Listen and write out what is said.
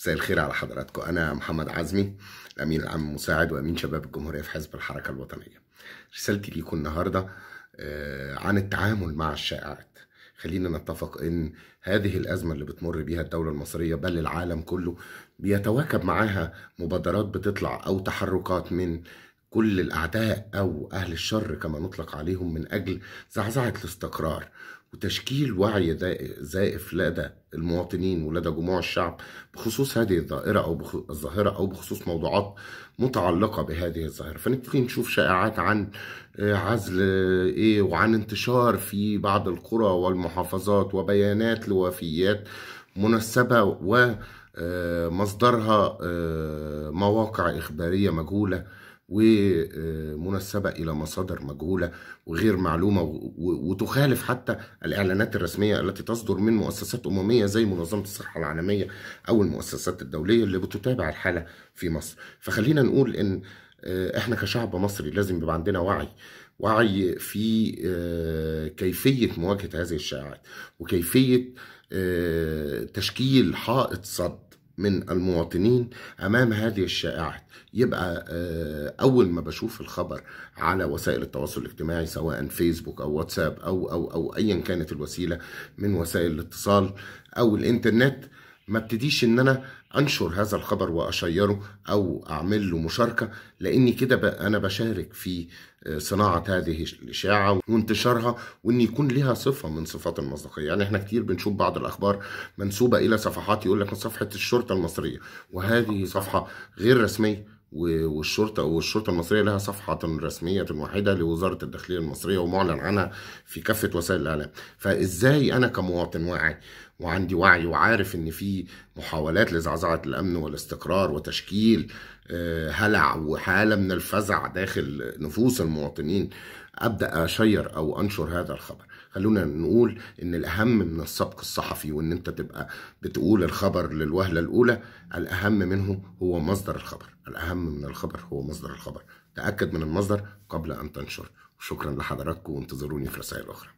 مساء الخير على حضراتكم أنا محمد عزمي الأمين العام المساعد وأمين شباب الجمهورية في حزب الحركة الوطنية رسالتي ليكم النهاردة آه، عن التعامل مع الشائعات خلينا نتفق ان هذه الازمه اللي بتمر بيها الدوله المصريه بل العالم كله بيتواكب معاها مبادرات بتطلع او تحركات من كل الاعداء او اهل الشر كما نطلق عليهم من اجل زعزعه الاستقرار وتشكيل وعي زائف لدى المواطنين ولدى جموع الشعب بخصوص هذه الظاهرة أو الظاهرة أو بخصوص موضوعات متعلقة بهذه الظاهرة فنبتدي نشوف شائعات عن آه، عزل آه، إيه وعن انتشار في بعض القرى والمحافظات وبيانات لوفيات منسبة ومصدرها آه، مواقع إخبارية مجهولة ومنسبة إلى مصادر مجهولة وغير معلومة وتخالف حتى الإعلانات الرسمية التي تصدر من مؤسسات أممية زي منظمة الصحة العالمية أو المؤسسات الدولية اللي بتتابع الحالة في مصر فخلينا نقول إن آه، إحنا كشعب مصري لازم يبقى عندنا وعي وعي في آه، كيفية مواجهة هذه الشائعات وكيفية آه، تشكيل حائط صد من المواطنين امام هذه الشائعات يبقى آه، اول ما بشوف الخبر على وسائل التواصل الاجتماعي سواء فيسبوك او واتساب او او او ايا كانت الوسيله من وسائل الاتصال او الانترنت ما ابتديش ان انا انشر هذا الخبر واشيره او اعمل له مشاركه لاني كده انا بشارك في آه، صناعه هذه الاشاعه وانتشارها وان يكون لها صفه من صفات المصداقيه يعني احنا كتير بنشوف بعض الاخبار منسوبه الى صفحات يقول لك صفحه الشرطه المصريه وهذه صفحه غير رسميه والشرطه والشرطه المصريه لها صفحه رسميه واحده لوزاره الداخليه المصريه ومعلن عنها في كافه وسائل الاعلام فازاي انا كمواطن واعي وعندي وعي وعارف ان في محاولات لزعزعه الامن والاستقرار وتشكيل آه، هلع وحاله من الفزع داخل نفوس المواطنين ابدا اشير او انشر هذا الخبر خلونا نقول ان الاهم من السبق الصحفي وان انت تبقى بتقول الخبر للوهله الاولى الاهم منه هو مصدر الخبر الاهم من الخبر هو مصدر الخبر تاكد من المصدر قبل ان تنشر شكرا لحضراتكم وانتظروني في رسائل اخرى